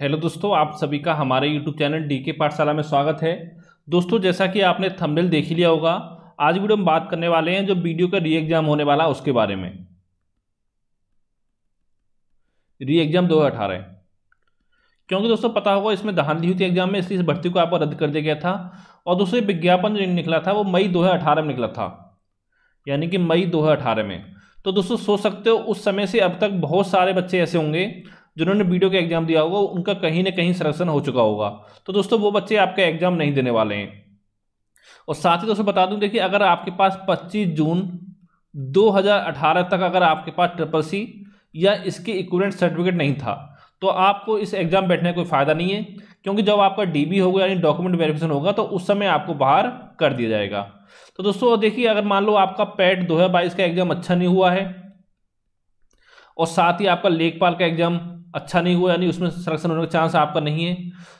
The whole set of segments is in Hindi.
हेलो दोस्तों आप सभी का हमारे यूट्यूब चैनल डी के पाठशाला में स्वागत है दोस्तों जैसा कि आपने थंबनेल देख ही लिया होगा आज वीडियो हम बात करने वाले हैं जो वीडियो का री एग्ज़ाम होने वाला है उसके बारे में री एग्ज़ाम दो अठारह क्योंकि दोस्तों पता होगा इसमें दहान दी हुई थी एग्जाम में इसलिए इस भर्ती को आपको रद्द कर दिया गया था और दोस्तों विज्ञापन जो निकला था वो मई दो में निकला था यानी कि मई दो में तो दोस्तों सोच सकते हो उस समय से अब तक बहुत सारे बच्चे ऐसे होंगे जिन्होंने बीडीओ का एग्ज़ाम दिया होगा उनका कहीं ना कहीं सिलेक्शन हो चुका होगा तो दोस्तों वो बच्चे आपका एग्ज़ाम नहीं देने वाले हैं और साथ ही दोस्तों बता दूं देखिए अगर आपके पास 25 जून 2018 तक अगर आपके पास ट्रिपल सी या इसके इक्वलेंट सर्टिफिकेट नहीं था तो आपको इस एग्ज़ाम बैठने का कोई फ़ायदा नहीं है क्योंकि जब आपका डीबी होगा यानी डॉक्यूमेंट वेरिफिकेशन होगा तो उस समय आपको बाहर कर दिया जाएगा तो दोस्तों देखिए अगर मान लो आपका पैट e दो का एग्ज़ाम अच्छा नहीं हुआ है और साथ ही आपका लेखपाल का एग्जाम अच्छा नहीं हुआ यानी उसमें सिलेक्शन होने का चांस आपका नहीं है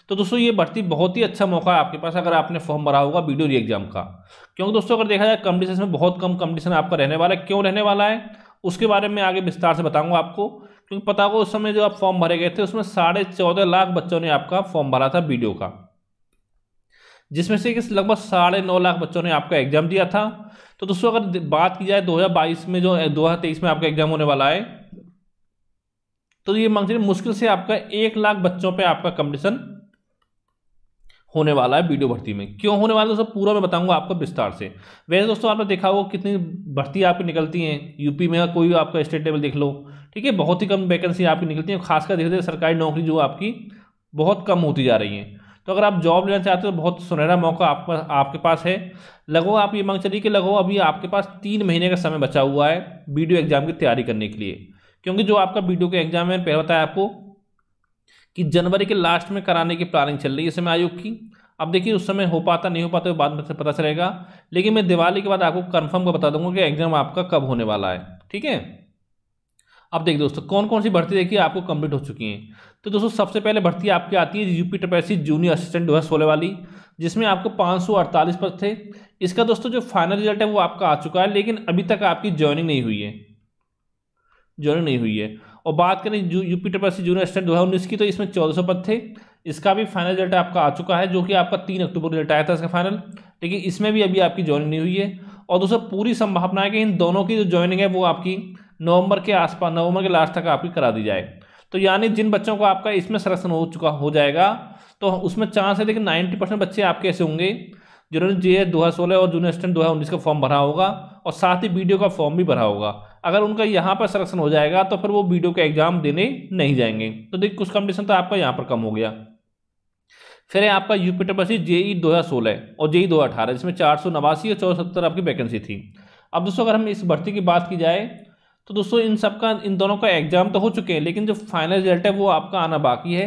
तो दोस्तों ये भर्ती बहुत ही अच्छा मौका है आपके पास अगर आपने फॉर्म भरा होगा वीडियो री एग्जाम का क्योंकि दोस्तों अगर देखा जाए कंपटीशन में बहुत कम कंपटीशन आपका रहने वाला है क्यों रहने वाला है उसके बारे में आगे विस्तार से बताऊंगा आपको क्योंकि पता होगा उस समय जो आप फॉर्म भरे गए थे उसमें साढ़े चौदह लाख बच्चों ने आपका फॉर्म भरा था वीडियो का जिसमें से कि लगभग साढ़े नौ लाख बच्चों ने आपका एग्जाम दिया था तो दोस्तों अगर बात की जाए बाईस में जो तेईस में आपका एग्जाम होने वाला है तो ये मान लीजिए मुश्किल से आपका एक लाख बच्चों पे आपका कंपटीशन होने वाला है वीडियो भर्ती में क्यों होने वाला है दोस्तों पूरा मैं बताऊंगा आपको विस्तार से वैसे दोस्तों आपने देखा होगा कितनी भर्ती आपकी निकलती हैं यूपी में कोई आपका स्टेट लेवल देख लो ठीक है बहुत ही कम वैकेंसी आपकी निकलती है खासकर देखते हैं सरकारी नौकरी जो आपकी बहुत कम होती जा रही है तो अगर आप जॉब लेना चाहते हो तो बहुत सुनहरा मौका आपका आपके पास है लगो आप ये मांग चलिए कि लगो अभी आपके पास तीन महीने का समय बचा हुआ है वीडियो एग्जाम की तैयारी करने के लिए क्योंकि जो आपका बीडीओ का एग्जाम है पहले बताया आपको कि जनवरी के लास्ट में कराने की प्लानिंग चल रही है समय आयोग की अब देखिए उस समय हो पाता नहीं हो पाता बाद में पता चलेगा लेकिन मैं दिवाली के बाद आपको कन्फर्म को बता दूंगा कि एग्जाम आपका कब होने वाला है ठीक है अब देखिए दोस्तों कौन कौन सी भर्ती देखिए आपको कंप्लीट हो चुकी हैं तो दोस्तों सबसे पहले भर्ती आपकी आती है यूपी टपैसी जूनियर असिस्टेंट दो हज़ार वाली जिसमें आपको 548 पद थे इसका दोस्तों जो फाइनल रिजल्ट है वो आपका आ चुका है लेकिन अभी तक आपकी ज्वाइनिंग नहीं हुई है ज्वाइन नहीं हुई है और बात करें जू UP triple C junior state दो हज़ार उन्नीस की तो इसमें चौदह सौ पद थे इसका भी फाइनल रिजल्ट आपका आ चुका है जो कि आपका तीन अक्टूबर रिजल्ट आया था इसका फाइनल लेकिन इसमें भी अभी आपकी ज्वाइनिंग नहीं हुई है और दोस्तों पूरी संभावना है कि इन दोनों की जो ज्वाइनिंग है वो आपकी नवंबर के आसपास नवंबर के लास्ट तक आपकी करा दी जाए तो यानी जिन बच्चों को आपका इसमें सरक्षण हो चुका हो जाएगा तो उसमें चांस है लेकिन नाइन्टी परसेंट बच्चे आपके ऐसे होंगे जिन्होंने जे दो हज़ार सोलह और जूनियर स्टैंड दो हज़ार उन्नीस का फॉर्म भरा होगा और साथ ही वीडियो का फॉर्म भी भरा होगा अगर उनका यहाँ पर सिलेक्शन हो जाएगा तो फिर वो वीडियो का एग्जाम देने नहीं जाएंगे तो देखिए कुछ कंपटीशन तो आपका यहाँ पर कम हो गया फिर है आपका यूपी ट्रिपल सी जेई दो हज़ार सोलह और जेई e दो हज़ार अठारह जिसमें चार सौ नवासी और सत्तर आपकी वैकेंसी थी अब दोस्तों अगर हम इस भर्ती की बात की जाए तो दोस्तों इन सब का इन दोनों का एग्जाम तो हो चुके हैं लेकिन जो फाइनल रिजल्ट है वो आपका आना बाकी है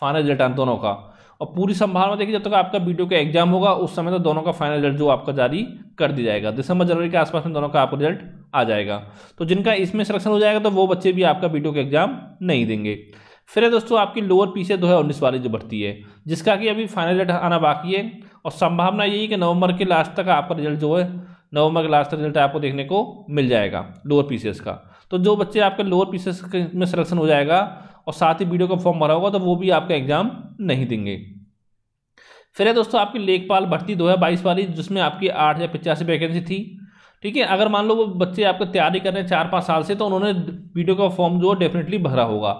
फाइनल रिजल्ट आना दोनों का और पूरी संभावना देखिए जब तक तो आपका वीडियो का एग्जाम होगा उस समय तो दोनों का फाइनल रिजल्ट जो आपका जारी कर दिया जाएगा दिसंबर जनवरी के आसपास में दोनों का आपका रिजल्ट आ जाएगा तो जिनका इसमें सिलेक्शन हो जाएगा तो वो बच्चे भी आपका बी का एग्ज़ाम नहीं देंगे फिर है दोस्तों आपकी लोअर पी से दो हज़ार उन्नीस वाली जो भर्ती है जिसका कि अभी फाइनल रिजल्ट आना बाकी है और संभावना यही है कि नवंबर के लास्ट तक आपका रिजल्ट जो है नवंबर के लास्ट तक रिजल्ट आपको देखने को मिल जाएगा लोअर पी का तो जो बच्चे आपके लोअर पी में सिलेक्शन हो जाएगा और साथ ही वीडियो का फॉर्म भरा होगा तो वो भी आपका एग्ज़ाम नहीं देंगे फिर है दोस्तों आपकी लेखपाल भर्ती दो हज़ार बाईस वाली जिसमें आपकी आठ हज़ार पचासी वैकेंसी थी ठीक है अगर मान लो वो बच्चे आपको तैयारी कर रहे हैं चार पाँच साल से तो उन्होंने वीडियो का फॉर्म जो है डेफिनेटली भरा होगा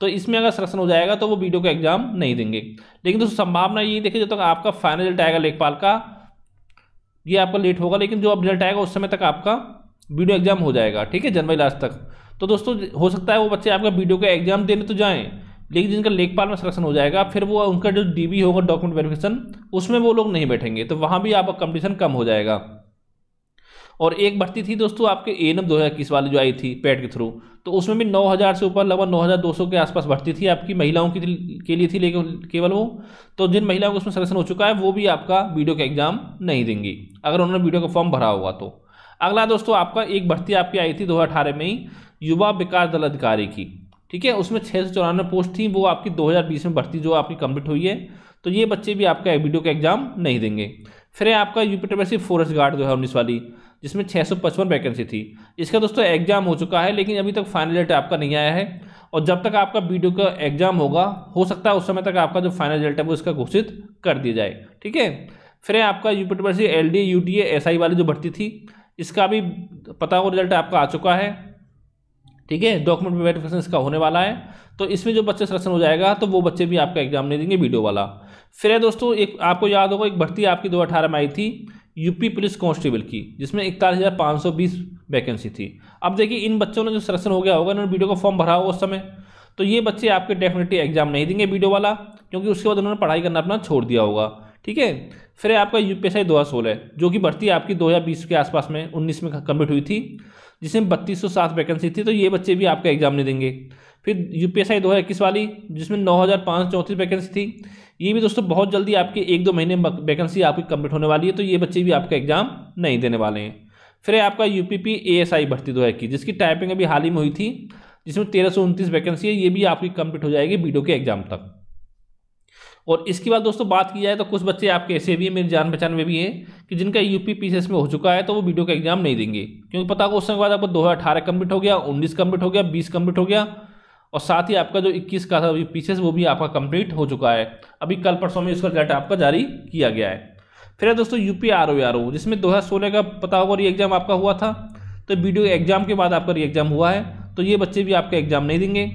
तो इसमें अगर सिलेक्शन हो जाएगा तो वो वीडियो का एग्जाम नहीं देंगे लेकिन दोस्तों संभावना ये देखिए जब तक आपका फाइनल रिजल्ट आएगा लेखपाल का ये आपका लेट होगा लेकिन जो अब रिजल्ट आएगा उस समय तक आपका वीडियो एग्जाम हो जाएगा ठीक है जनवरी लास्ट तक तो दोस्तों हो सकता है वो बच्चे आपका वीडियो का एग्जाम देने तो जाएँ लेकिन जिनका लेखपाल में सिलेक्शन हो जाएगा फिर वो उनका जो डीबी होगा डॉक्यूमेंट वेरिफिकेशन उसमें वो लोग नहीं बैठेंगे तो वहाँ भी आपका कंपटीशन कम हो जाएगा और एक भर्ती थी दोस्तों आपके ए एन दो वाली जो आई थी पैट के थ्रू तो उसमें भी 9000 से ऊपर लगभग 9200 के आसपास भर्ती थी आपकी महिलाओं की के लिए थी लेकिन केवल वो तो जिन महिलाओं को उसमें सलेक्शन हो चुका है वो भी आपका वीडियो का एग्जाम नहीं देंगी अगर उन्होंने वीडियो का फॉर्म भरा होगा तो अगला दोस्तों आपका एक भर्ती आपकी आई थी दो में ही युवा विकास दल अधिकारी की ठीक है उसमें छः सौ चौरानवे पोस्ट थी वो आपकी 2020 में भर्ती जो आपकी कंप्लीट हुई है तो ये बच्चे भी आपका वीडियो का एग्जाम नहीं देंगे फिर है आपका यूपी ट्रिपल फॉरेस्ट गार्ड जो है उन्नीस वाली जिसमें छः सौ पचपन वैकेंसी थी इसका दोस्तों एग्जाम हो चुका है लेकिन अभी तक फाइनल रिजल्ट आपका नहीं आया है और जब तक आपका वीडियो का एग्जाम होगा हो सकता है उस समय तक आपका जो फाइनल रिजल्ट है वो इसका घोषित कर दिया जाए ठीक है फिर आपका UPT L D U T I वाली जो भर्ती थी इसका भी पता हो रिजल्ट आपका आ चुका है ठीक है डॉक्यूमेंट वेरिफिकेशन इसका होने वाला है तो इसमें जो बच्चे सिलेक्शन हो जाएगा तो वो बच्चे भी आपका एग्जाम नहीं देंगे वीडियो वाला फिर है दोस्तों एक आपको याद होगा एक भर्ती आपकी दो अठारह में आई थी यूपी पुलिस कांस्टेबल की जिसमें इकतालीस हज़ार पाँच सौ बीस वैकेंसी थी अब देखिए इन बच्चों ने जो सिलेक्शन हो गया होगा इन्होंने वीडियो का फॉर्म भरा होगा उस समय तो ये बच्चे आपके डेफिनेटली एग्जाम नहीं देंगे वीडियो वाला क्योंकि उसके बाद उन्होंने पढ़ाई करना अपना छोड़ दिया होगा ठीक है फिर आपका यू पी एस आई दो हज़ार सोलह जो कि भर्ती आपकी दो हज़ार बीस के आसपास में उन्नीस में कम्प्लीट हुई थी जिसमें बत्तीस सौ सात वैकेंसी थी तो ये बच्चे भी आपका एग्जाम नहीं देंगे फिर यू पी एस आई दो हज़ार इक्कीस वाली जिसमें नौ हज़ार पाँच चौंतीस वैकेंसी थी ये भी दोस्तों बहुत जल्दी आपके एक दो महीने वैकेंसी आपकी कम्प्लीट होने वाली है तो ये बच्चे भी आपका एग्जाम नहीं देने वाले हैं फिर है आपका U P P A S I भर्ती दो हज़ार इक्कीस जिसकी टाइपिंग अभी हाल ही में हुई थी जिसमें तेरह सौ उनतीस वैकेंसी है ये भी आपकी कम्प्लीट हो जाएगी बीडो के एग्जाम तक और इसके बाद दोस्तों बात की जाए तो कुछ बच्चे आपके ऐसे भी हैं मेरी जान पहचान में भी हैं कि जिनका यूपी पीसीएस में हो चुका है तो वो वीडियो का एग्जाम नहीं देंगे क्योंकि पता होगा उस समय बाद आपको दो हज़ार कंप्लीट हो गया उन्नीस कंप्लीट हो गया बीस कंप्लीट हो गया और साथ ही आपका जो इक्कीस का था पीसीएस वो भी आपका कंप्लीट हो चुका है अभी कल परसों में उसका रिजल्ट आपका जारी किया गया है फिर है दोस्तों U P R O R O जिसमें दो हज़ार सोलह का पता होगा री एग्ज़ाम आपका हुआ था तो वीडियो एग्ज़ाम के बाद आपका री एग्ज़ाम हुआ है तो ये बच्चे भी आपका एग्ज़ाम नहीं देंगे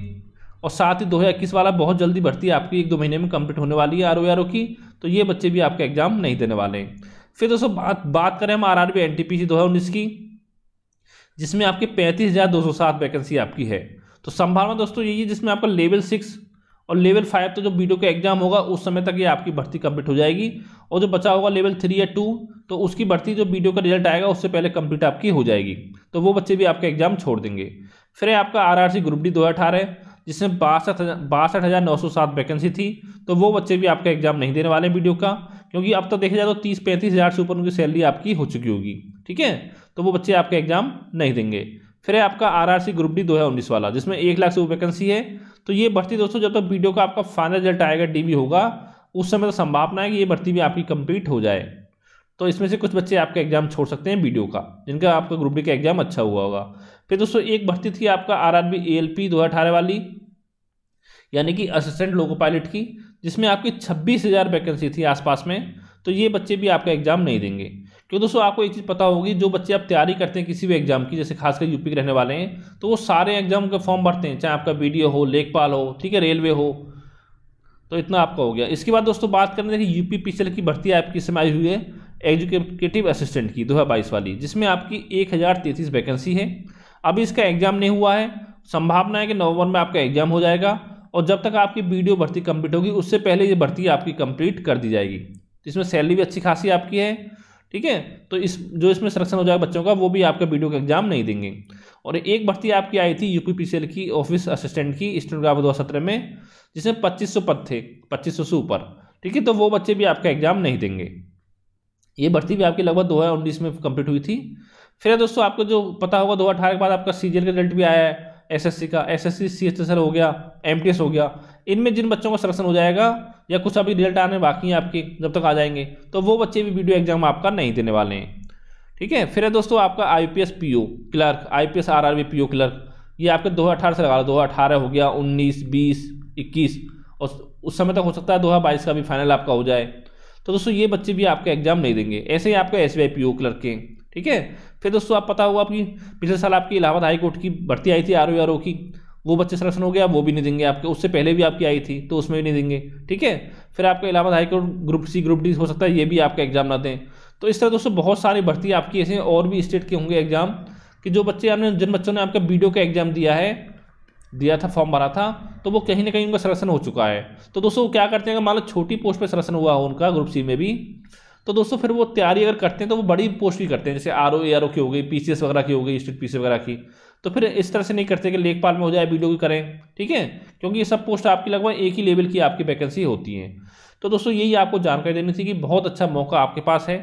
और साथ ही इक्कीस वाला बहुत जल्दी भर्ती आपकी एक दो महीने में कंप्लीट होने वाली है आर ओ आर ओ की तो ये बच्चे भी आपका एग्जाम नहीं देने वाले हैं फिर दोस्तों बात बात करें हम R R B N T P C दो हज़ार उन्नीस की जिसमें आपके पैंतीस हज़ार दो सौ सात वैकेंसी आपकी है तो संभावना दोस्तों यही है जिसमें आपका लेवल सिक्स और लेवल फाइव तो जो बी ओ का एग्जाम होगा उस समय तक ये आपकी भर्ती कम्प्लीट हो जाएगी और जो बचा होगा लेवल थ्री या टू तो उसकी भर्ती जो बी डी ओ का रिजल्ट आएगा उससे पहले कंप्लीट आपकी हो जाएगी तो वो बच्चे भी आपका एग्जाम छोड़ देंगे फिर आपका R R C group D दो हज़ार अठारह जिसमें बासठ बासठ हज़ार नौ सौ सात वैकेंसी थी तो वो बच्चे भी आपका एग्जाम नहीं देने वाले वीडियो का क्योंकि अब तो देखा जाए तो तीस पैंतीस हज़ार से ऊपर उनकी सैलरी आपकी हो चुकी होगी ठीक है तो वो बच्चे आपका एग्जाम नहीं देंगे फिर है आपका आरआरसी ग्रुप डी दो हज़ार उन्नीस वाला जिसमें एक लाख से वैकेंसी है तो ये भर्ती दोस्तों जब तक तो वीडियो का आपका फाइनल रिजल्ट आएगा डी होगा उस समय तो संभावना है कि ये भर्ती भी आपकी कंप्लीट हो जाए तो इसमें से कुछ बच्चे आपका एग्जाम छोड़ सकते हैं वीडियो का जिनका आपका ग्रुप डी का एग्जाम अच्छा हुआ होगा फिर दोस्तों एक भर्ती थी आपका R R B L P दो अठारह वाली यानी कि असिस्टेंट लोको पायलट की जिसमें आपकी छब्बीस हज़ार वैकेंसी थी आसपास में तो ये बच्चे भी आपका एग्जाम नहीं देंगे क्योंकि दोस्तों आपको एक चीज़ पता होगी जो बच्चे आप तैयारी करते हैं किसी भी एग्जाम की जैसे खासकर यूपी के रहने वाले हैं तो वो सारे एग्जाम के फॉर्म भरते हैं चाहे आपका बी हो लेखपाल हो ठीक है रेलवे हो तो इतना आपका हो गया इसके बाद दोस्तों बात करने देखिए यूपी पीसीएल की भर्ती आपकी समय आई हुई है एग्जीक्यूटिव असिस्टेंट की दो हज़ार बाईस वाली जिसमें आपकी एक हज़ार तैंतीस वैकेंसी है अभी इसका एग्ज़ाम नहीं हुआ है संभावना है कि नवंबर में आपका एग्ज़ाम हो जाएगा और जब तक आपकी वीडियो भर्ती कंप्लीट होगी उससे पहले ये भर्ती आपकी कंप्लीट कर दी जाएगी इसमें सैलरी भी अच्छी खासी आपकी है ठीक है तो इस जो इसमें सिलेक्शन हो जाएगा बच्चों का वो भी आपका वीडियो का एग्जाम नहीं देंगे और एक भर्ती आपकी आई थी यू पीसीएल की ऑफिस असिस्टेंट की स्टूडेंट दो सत्रह में जिसमें पच्चीस सौ पद थे पच्चीस सौ से ऊपर ठीक है तो वो बच्चे भी आपका एग्जाम नहीं देंगे ये भर्ती भी आपकी लगभग दो हज़ार उन्नीस में कंप्लीट हुई थी फिर दोस्तों आपको जो पता होगा दो हज़ार अठारह के बाद आपका सी का रिजल्ट भी आया है एसएससी का एसएससी सर हो गया एमटीएस हो गया इनमें जिन बच्चों का सिलेक्शन हो जाएगा या कुछ अभी रिजल्ट आने बाकी हैं आपके जब तक आ जाएंगे तो वो बच्चे भी वीडियो एग्जाम आपका नहीं देने वाले हैं ठीक है फिर है दोस्तों आपका I P S P O clerk I P S R R B P O clerk ये आपके दो हज़ार अठारह से लगा दो हज़ार अठारह हो गया उन्नीस बीस इक्कीस और उस समय तक हो सकता है दो हज़ार बाईस का भी फाइनल आपका हो जाए तो दोस्तों ये बच्चे भी आपका एग्जाम नहीं देंगे ऐसे ही आपका एस बी क्लर्क के ठीक है फिर दोस्तों आप पता होगा आपकी पिछले साल आपकी इलाहाबाद हाईकोर्ट की भर्ती आई थी आर ओ की वो बच्चे सलेक्शन हो गया वो भी नहीं देंगे आपके उससे पहले भी आपकी आई थी तो उसमें भी नहीं देंगे ठीक है फिर आपका Allahabad high court group C group D हो सकता है ये भी आपका एग्जाम ना दें तो इस तरह दोस्तों बहुत सारी भर्ती आपकी ऐसे और भी स्टेट के होंगे एग्जाम कि जो बच्चे आपने जिन बच्चों ने आपका वीडियो का एग्जाम दिया है दिया था फॉर्म भरा था तो वो कहीं ना कहीं उनका सिलेक्शन हो चुका है तो दोस्तों क्या करते हैं मान लो छोटी पोस्ट पर सिलेक्शन हुआ हो उनका ग्रुप सी में भी तो दोस्तों फिर वो तैयारी अगर करते हैं तो वो बड़ी पोस्ट भी करते हैं जैसे R O A R O की हो गई पी सी एस वगैरह की हो गई स्टेट पी सी वगैरह की तो फिर इस तरह से नहीं करते कि लेखपाल में हो जाए वीडियो की करें ठीक है क्योंकि ये सब पोस्ट आपकी लगभग एक ही लेवल की आपकी वैकेंसी होती है तो दोस्तों यही आपको जानकारी देनी थी कि बहुत अच्छा मौका आपके पास है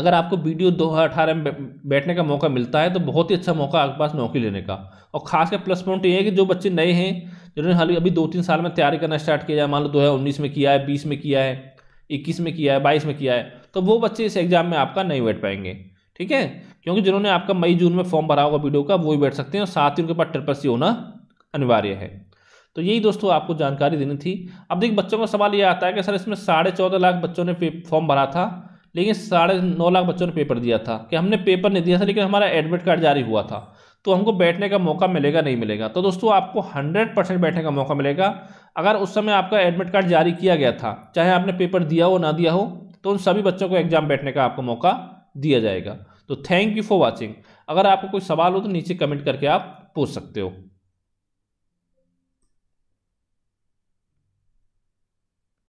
अगर आपको बी दो हज़ार अठारह में बैठने का मौका मिलता है तो बहुत ही अच्छा मौका आपके पास नौकरी लेने का और खास कर प्लस पॉइंट तो ये है कि जो बच्चे नए हैं जिन्होंने हाल अभी दो तीन साल में तैयारी करना स्टार्ट किया है मान लो दो हज़ार उन्नीस में किया है बीस में किया है इक्कीस में किया है बाईस में किया है तो वो बच्चे इस एग्ज़ाम में आपका नहीं बैठ पाएंगे ठीक है क्योंकि जिन्होंने आपका मई जून में फॉर्म भरा होगा वीडियो का वो ही बैठ सकते हैं और साथ ही उनके पास ट्रिपल सी होना अनिवार्य है तो यही दोस्तों आपको जानकारी देनी थी अब देखिए बच्चों का सवाल ये आता है कि सर इसमें साढ़े चौदह लाख बच्चों ने फॉर्म भरा था लेकिन साढ़े नौ लाख बच्चों ने पेपर दिया था कि हमने पेपर नहीं दिया था लेकिन हमारा एडमिट कार्ड जारी हुआ था तो हमको बैठने का मौका मिलेगा नहीं मिलेगा तो दोस्तों आपको हंड्रेड परसेंट बैठने का मौका मिलेगा अगर उस समय आपका एडमिट कार्ड जारी किया गया था चाहे आपने पेपर दिया हो ना दिया हो तो उन सभी बच्चों को एग्जाम बैठने का आपको मौका दिया जाएगा तो थैंक यू फॉर वॉचिंग अगर आपको कोई सवाल हो तो नीचे कमेंट करके आप पूछ सकते हो